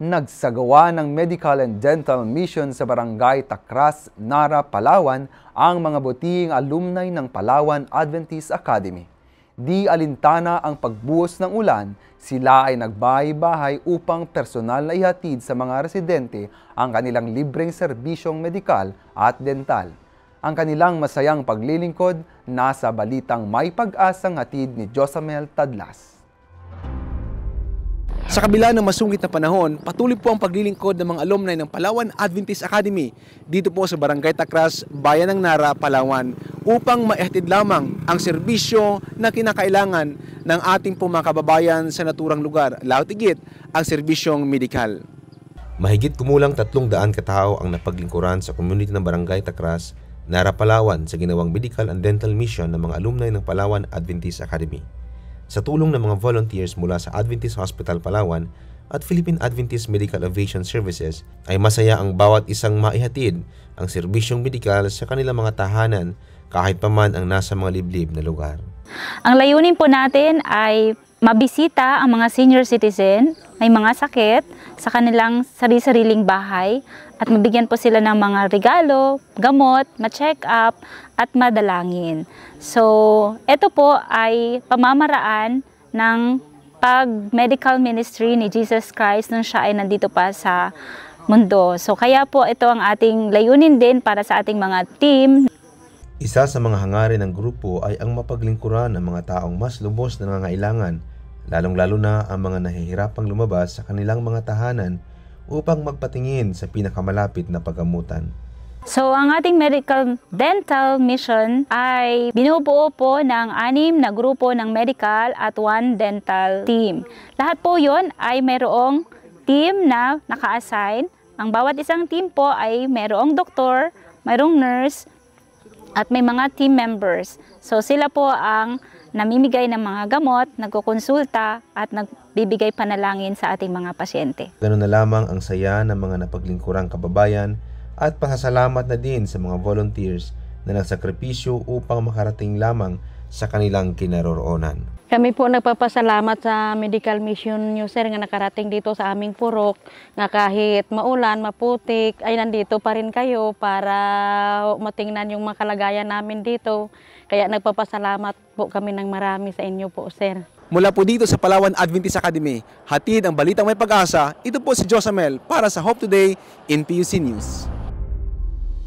nagsagawa ng medical and dental mission sa Barangay Takras, Nara, Palawan ang mga butihing alumni ng Palawan Adventist Academy. Di alintana ang pagbuhos ng ulan, sila ay nagbahay-bahay upang personal na ihatid sa mga residente ang kanilang libreng serbisyong medikal at dental. Ang kanilang masayang paglilingkod nasa balitang may pag-asang hatid ni Josamel Tadlas. Sa kabila ng masungit na panahon, patuloy po ang paglilingkod ng mga alumni ng Palawan Adventist Academy dito po sa Barangay Takras, Bayan ng Nara, Palawan upang maihatid lamang ang serbisyo na kinakailangan ng ating po mga kababayan sa naturang lugar, lautigit ang serbisyong medikal. Mahigit kumulang 300 katao ang napaglingkuran sa community ng Barangay Takras, Nara, Palawan sa ginawang medical and dental mission ng mga alumni ng Palawan Adventist Academy sa tulong ng mga volunteers mula sa Adventist Hospital Palawan at Philippine Adventist Medical Aviation Services ay masaya ang bawat isang maihatid ang serbisyong medikal sa kanilang mga tahanan kahit paman ang nasa mga liblib na lugar. Ang layunin po natin ay mabisita ang mga senior citizen, may mga sakit sa kanilang sarili-sariling bahay at mabigyan po sila ng mga regalo, gamot, ma-check up at madalangin. So, ito po ay pamamaraan ng pag-medical ministry ni Jesus Christ nung siya ay nandito pa sa mundo. So, kaya po ito ang ating layunin din para sa ating mga team isa sa mga hangarin ng grupo ay ang mapaglingkuran ng mga taong mas lubos na nangangailangan lalong-lalo na ang mga nahihirapang lumabas sa kanilang mga tahanan upang magpatingin sa pinakamalapit na pagamutan. So ang ating medical dental mission ay binubuo po ng anim na grupo ng medical at one dental team. Lahat po yon ay mayroong team na naka-assign. Ang bawat isang team po ay mayroong doktor, mayroong nurse, at may mga team members. So sila po ang namimigay ng mga gamot, nagkukonsulta at nagbibigay panalangin sa ating mga pasyente. Ganun na lamang ang saya ng mga napaglingkurang kababayan at pasasalamat na din sa mga volunteers na nagsakripisyo upang makarating lamang sa kanilang kinaroroonan. Kami po nagpapasalamat sa Medical Mission nyo sir nga nakarating dito sa aming purok nga kahit maulan, maputik ay nandito pa rin kayo para matingnan yung makalagayan namin dito. Kaya nagpapasalamat po kami ng marami sa inyo po sir. Mula po dito sa Palawan Adventist Academy, hatid ang balitang may pag-asa, ito po si Josamel para sa Hope Today in PUC News.